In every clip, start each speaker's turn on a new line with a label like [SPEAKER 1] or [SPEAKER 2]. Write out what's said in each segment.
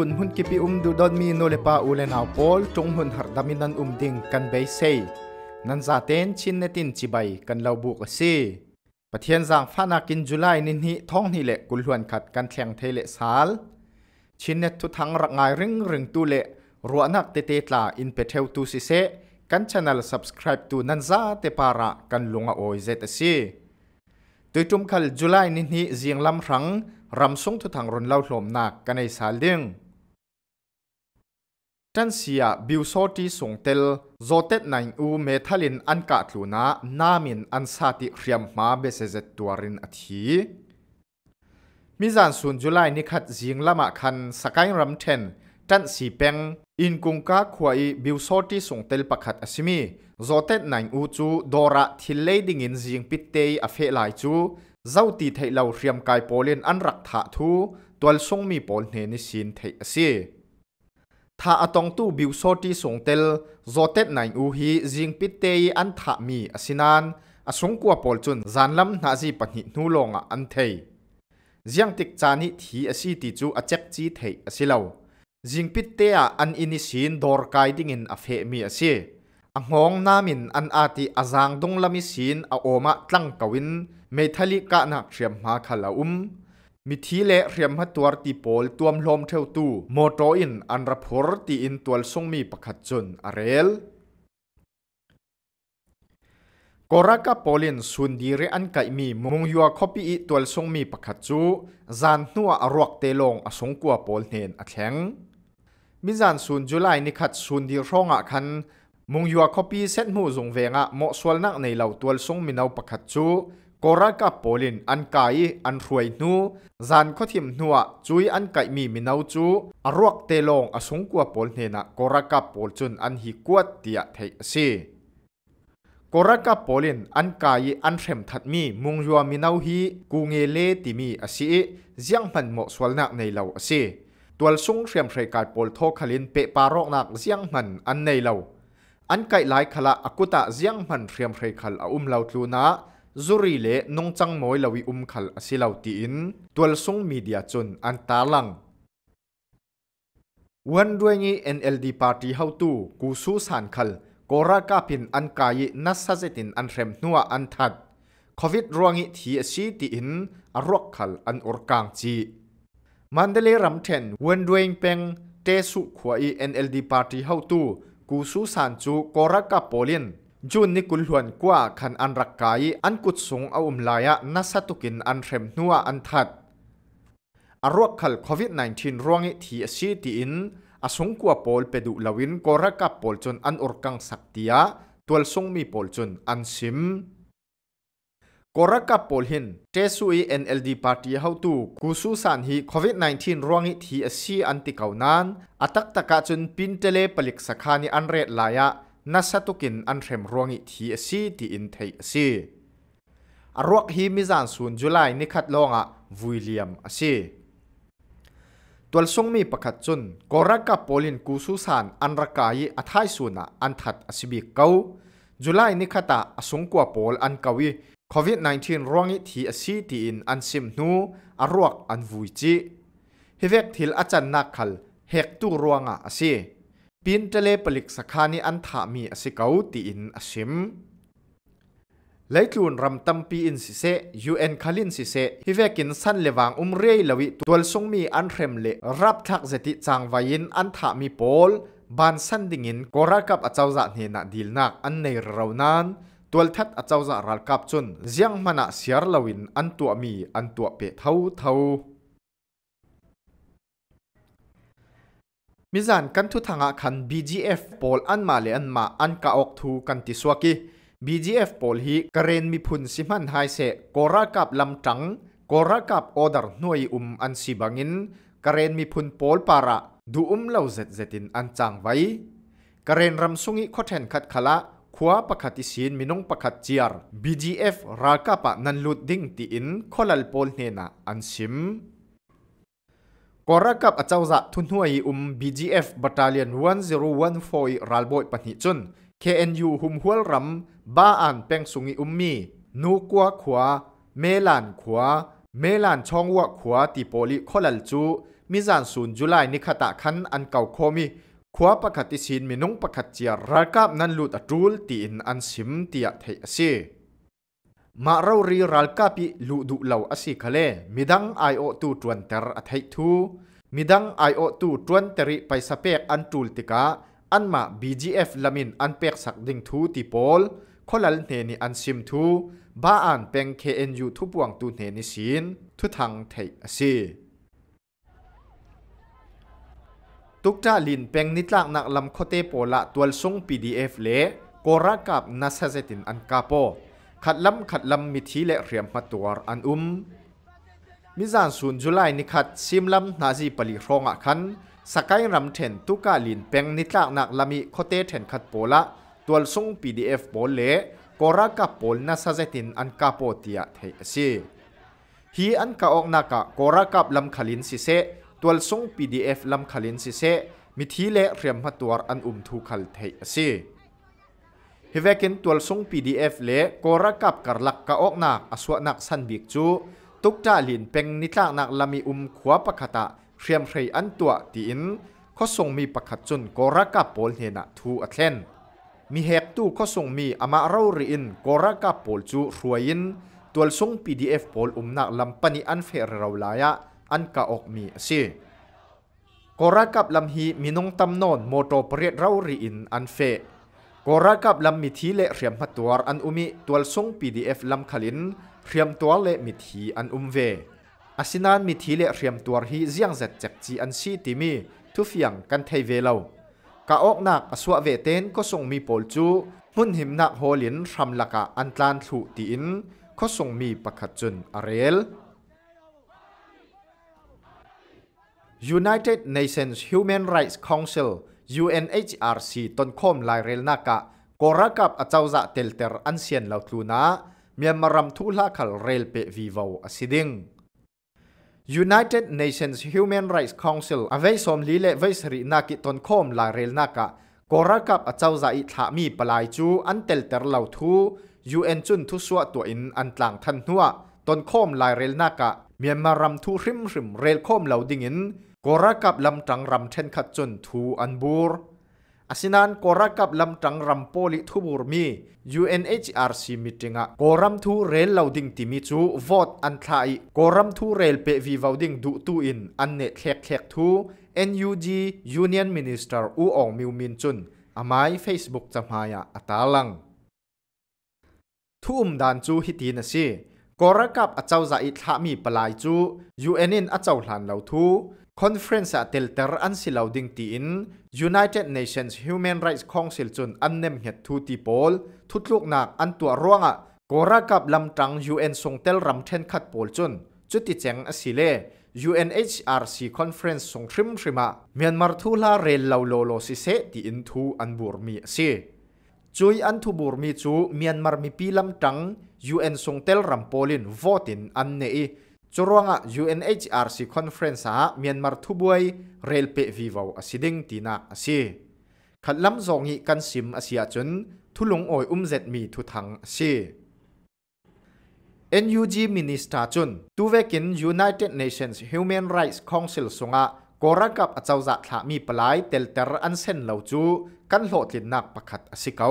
[SPEAKER 1] ุนหุ่นกิปิอุมดูดอนมีโนเลปาอูเลนอาพอลจงหุ่นหรดามินันอุมดิงกันเบย์เซนันซาเตนชินเนตินจิบใยกันลาบุกซีประเทีนจางฟานากินจุไลนินฮีท้องนี่แหละกุลหวนขัดกันแทงเทเลซาลชินเนตุทังรักงายริงริงตูเละรัวนักเตเตตลาอินเปเทลตูซิเซกันชแนลสับสคริปตูนันซาเตปาระกันลุงอโอยเจตซีตุยจุมคัลจุไลนินฮีเสียงลำรังรำสงทุทังรุนเล่าโลมนักกันในซาลดิงจันเสียบิวโซตีส่งเตลโจเตตนายอูเมทัลินอันกาตลูนานามินอันสาติเรียมมาเบเซเจตัวรินอธีมิจันสุนจุไลนิคัดจิงละมาคันสกายรัมเทนจันสีเปงอินกุงกาควายบิวโซตีส่งเตลปักขัดอสมีโจเตตนายอูจูดอระทิเลดิงินจิงปิเตยอเฟลไลจูเจ้าตีไทยเราเรียมกายโปเลนอันรักถาทูตัวสงมีโปลเนนิสินไทยอสีถ้าอตองตู้บิวโซตีสงเตลโจเต็ดนอูฮีจิงปิเตยอันถามีอสินันอสงกัวปอลจุนจานลำนาจีปันหินูลงอันเทยจียงติกจานิทีอสีติจูอเจ็กจีเทยอสิเลาจิงปิเตยอันอินิสินดอร์ไกดิเงินอเฟมีอสีอังองนามินอันอาติอาจางดงลามิสินอโอมาตั้งกวินเมทัลิกะนักเชียมมาคาลาอุมมิทีเลเรียมหัตัวตีโปลตัวมลมเทวตูมโตอินอันรับพรตีอินตัวสรงมีประคัดจนอเรลกรักปอลินสุนดีเรอันไกมีมุงยัวคอปีตัวสรงมีประคดจูจานนัวอรวกเตลงอสงกัวปอลเนนอแข็งมิจานสุนจุไลนิคัดสุนดีร้องอัะคันมุงยัวคอปีเซนมูจงเวงอ่ะเหมาะสวลนักในเหล่าตัวสรงมีนาประคดจูกรักับโปลิน อันกายอันรวยนูจานข้อทิมนัวจุยอันไก่มีมินาวจูอรวกเตลงอสงกัวโปลเนนะกรักับโปลจุนอันฮิกวดเตียเทซีกรักับโปลินอันกายอันเข็มทัดมีมุงยัวมินาวฮีกุงเอเลติมีอสีเจียงพันหมอสวลนักในเลาอสีตัวสงเขียมรกับโปลทอคลินเปปารอกนักเจียงพันอันในเลาาอันไก่หลายขละอกุตะเจียงพันเขีมมรายการอุ้มเลาาทูนา zuri le nong chang moi lawi um khal asilau ti in tual sung media chun an ta lang wan ruangi NLD party how to ku su san khal kora ka pin an kai na sa zetin an rem nuwa an that covid ruangi thi asi ti in a rok khal an ur kang chi mandale ram then wan ruang peng te su khwai NLD party how to ku su san chu kora ka polin จูนนิกุลหวนกว่าขันอันรักกาอันกุดสงงอาอุมลายะนัสตุกินอันเร็มนัวอันทัดอารวกขัลโควิด -19 ร่วงทีสีตีอินอาสงกัวพอลเปดูลาวินกอรักับพอลจนอันอุรกังสักตียตัวสงมีพอลจนอันซิมกอรักับพอลหินเจสุยเอ็นเอลดีพาร์ตี้เฮาตูกุสุสันฮีโควิด -19 ร่วงทีสีอันติกาวนันอัตักตะกะจนปินเตเลปลิกสักานีอันเรดลายะนัสตุกินอันเทมรวงอิทีเอซีตีอินเทยซีอรวกฮีมิจานสูนจุลายนิคัดลองอะวุลียมอซีตวลสงมีปะคัดจุนกรักกับโปลินกูสูสานอันรักายอัทายสูนะอันทัดอซีบีกกาจุลายนิคัตะอสงก1 9รวงอิทีอซีตีอินอันซิมนูอรวกอันวุยจีฮิเวกทิลอาจันนักคัลเหกตูปินทะเลปลิกสักานีอันถามีอสิกาตีอินอสิมลยจูนรำตัมปีอินสิเซยูเอ็นคาลินสิเซฮิเวกินสันเลวังอุมเรย์ลวิตัวสงมีอันเรมเลรับทักเจติจางวายินอันถามีโปลบานสันดิงินกรากับอาจารย์เนนัดีลนักอันในเรานั้นตัวทัดอาจารย์รักับจนเจียงมันาเสียรลวินอันตัวมีอันตัวเปะเท่าเท่ามิจานกันทุทางะคัน BGF ปอลอันมาเลอันมาอันกะออกทูกันติสวกี BGF ปอลฮีกรเรนมีพุนสิมันไฮเซกอรากับลำจังกอรากับออดร์หน่วยอุมอันสิบังินกรเรนมีพุนปอลปาระดูอุมเล่าเจ็ดเจ็ดินอันจางไว้กรเรนรำสุงิขคอเทนขัดขละขวาประคติศีนมินงประคัตเจียร์ BGF รากับปะนันลุดดิ้งตีอินขอลัลปอลเนนะอันซิมกอรักับอาจารย์จะทุนหัวอุม BGF Battalion 1014รัลบอยปนิจุน KNU หุมหัวรำบ้าอ่านเปงสุงอุมมี นูกัวขวาเมลานขวาเมลานช่องวัวขวาติโปลิคอลัลจูมิจานศูนย์จุลัยนิคตะคันอันเก่าโคมีขวาประกติชินมินุงประกติเจียรักับนันลุดอัจูลตีอินอันซิมเตียเทอซีมาเรารีรัลกาปิลูดุเหล่าอสิคะเลมิดังไอโอตูจวนเตอร์อัทไททูมิดังไอโอตูจวนเตริไปสเปกอันตูลติกาอันมาบีีจเอฟลามินอันเปกสักดิงทูติโพลคลลเนนีอันซิมทูบ้าอันเป็นยูทุบวงตูเนนิสินทุทังไทยอสีตุกจ้าลินเป็นนิตลักนักลำโคเตโปละตัวสงพีดีเอฟเลโกรกับนัสเซตินอันกาโปขัดลำขัดลำมิทีและเรียมมาตัวอันอุ้มมิจานศูนย์จุลัยนิขัดซิมลำนาจีปลีรองอ่ะคันสกายรำเทนตุกาลินเป็งนิตลากนักลำมิโคเตเทนขัดโปละตัวส่งีีดเอฟโปเลกอรักกับโปลนัซาเซตินอันกาโปเตียเทซีฮีอันกาออกนักกอรักกับลำขลินสิเซตัวส่งีีดเอฟลำขลินสิเซมิทีเละเรียมมาตัวอันอุ้มทุกขัลเทซีฮิเวกินตัวส่ง PDF เละกอรักับกัรลักกะออกนักอสวนักสันบิกจู ตุกจ่าลินเป็งนิทานักลามีอุมขวปะปกตะเตรียมเครอันตัวตีนข้อส่งมีปะขัดจนกรักับโพลเฮนะทูอัตเลนมีเหฮกตู้ข้อส่งมีอมาเรารีนกรักับโพลจูรวยินตัวส่ง PDF ีอโพลอุมนักลำปนิอันเฟรเราลายะ อันกะอกมีสิกรักับลำฮีมีนงตำนนโมโตเปรีเราเรีนอันเฟกรากับลำมิทีเละเรียมหัตัวอันอุมิตัวส่ง PDF ลำขลินเรียมตัวเละมิทีอันอุมเวอาศินานมิทีเละเรียมตัวฮีเซียงเจ็ดจ็กจีอันซีติมี ทุฟยังกันไทยเวเลากาออกนักอสวะเวเตนก็ส่งมีโปลจูมุ่นหิมนักโฮลินทำลักะอันตรานถูตีอินก็ส่งมีประคจุนอเรล United Nations Human Rights Council UNHRC ต้นคมลายเรลนากะกรักับอาเจ้าจะเตลเตอร์อันเซียนเหล่าทูนาเมียนมารำทุลาขัลเรลเปวีวาวอสิดิง United Nations Human Rights Council อาเวสอมลีเลเวสรินากิต้นคมลายเรลนากะกรักับอาเจ้าจะอิทามีปลายจูอันเตลเตอร์เหล่าทู UN จุนทุสวตัวอินอันตลางทันหัวต้นคมลายเรลนากะเมียนมารำทุริมริมเรลคมเหล่าดิงินกรักับลำตังรำเทนขัดจนทูอันบูร์อาสินานกรักับลำตังรำโพลิทูบูร์มี UNHRC มิติงะกรัมทูเรลลาวดิงติมิจูวอดอันทายกรัมทูเรลเปวีวาวดิงดูตูอินอันเนตแคกแคกทู NUG Union Minister อูอองมิวมินจุนอามาย Facebook จำหายะอัตาลัง ทุมดานจูฮิตินสิกรักับอาเจ้าใจทามีปลายจู UN อาเจ้าหลานเหล่าทู conference a tel ter an silau ding ti in United Nations Human Rights Council chun an nem het thu ti pol thutluk nak an tua ruanga kora kap lam tang UN song tel ram then khat pol chun chuti cheng asile UNHRC conference song thrim thrima Myanmar thu la rel lo lo lo si se ti in thu an bur mi si chui an thu bur mi chu Myanmar mi pi lam tang UN song tel ram polin votin an nei จรวงอ่ะ UNHRC conference อ่ะเมียนมาทุบวยเรลเปวิวาวอสิดิงตีนักสิขัดล้ำองอีกันซิมอสียจนทุลงอ่อยอุ้มเจ็ดมีทุทังสิ NUG มินิสตา r จนตัวเวกิน United Nations Human Rights Council สงะกรักับอาจารย์รามีปลายเตลเตอร์อันเซนเล่าจูกันโหลดหนักประคัดสิเขา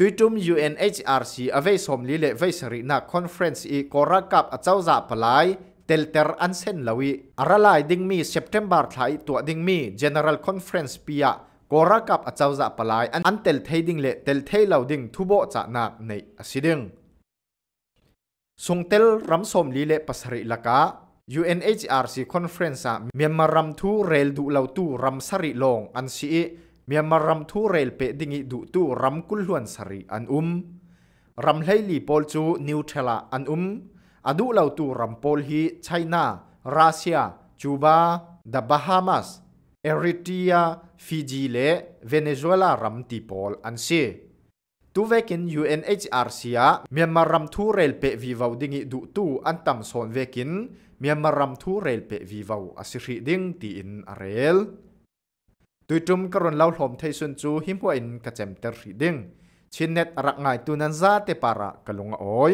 [SPEAKER 1] ตุยจุม UNHRC อเวสมลีเลเวสรินาคอนเฟรนซ์อีกรักับอาเจ้าจ่าปลายเตลเตอร์อันเซนลาวีอาราไลดิงมีเซปเทมบาร์ไทยตัวดิงมี General Conference ปียกรักกับอาเจ้าจ่าปลายอันเตลเทดิงเลเตลเทลาวดิงทุโบจกนักในสิดิงส่งเตลรัมสมลีเลปัสริลกา UNHRC c อ n f e r e n อ e เมียนมารัมทูเรลดูเลาตูรัมสริลงอันซี Myanmar ram thu rel pe dingi du tu ram kul huan sari an um ram hlei li pol chu new thela an um adu lau tu ram pol hi China Russia Cuba the Bahamas Eritrea Fiji le Venezuela ram ti pol an si tu vekin UNHRC a Myanmar ram thu rel pe vi vau dingi du tu an tam son vekin Myanmar ram thu rel pe vi vau asiri ding ti in arel ตุยจุมกรนเล่าหลมไทยส่วนจูหิมพัวอินกระเจมเตอร์รีดิ้งชินเน็ตรักงายตุนันซาเตปาระกะลงอ้อย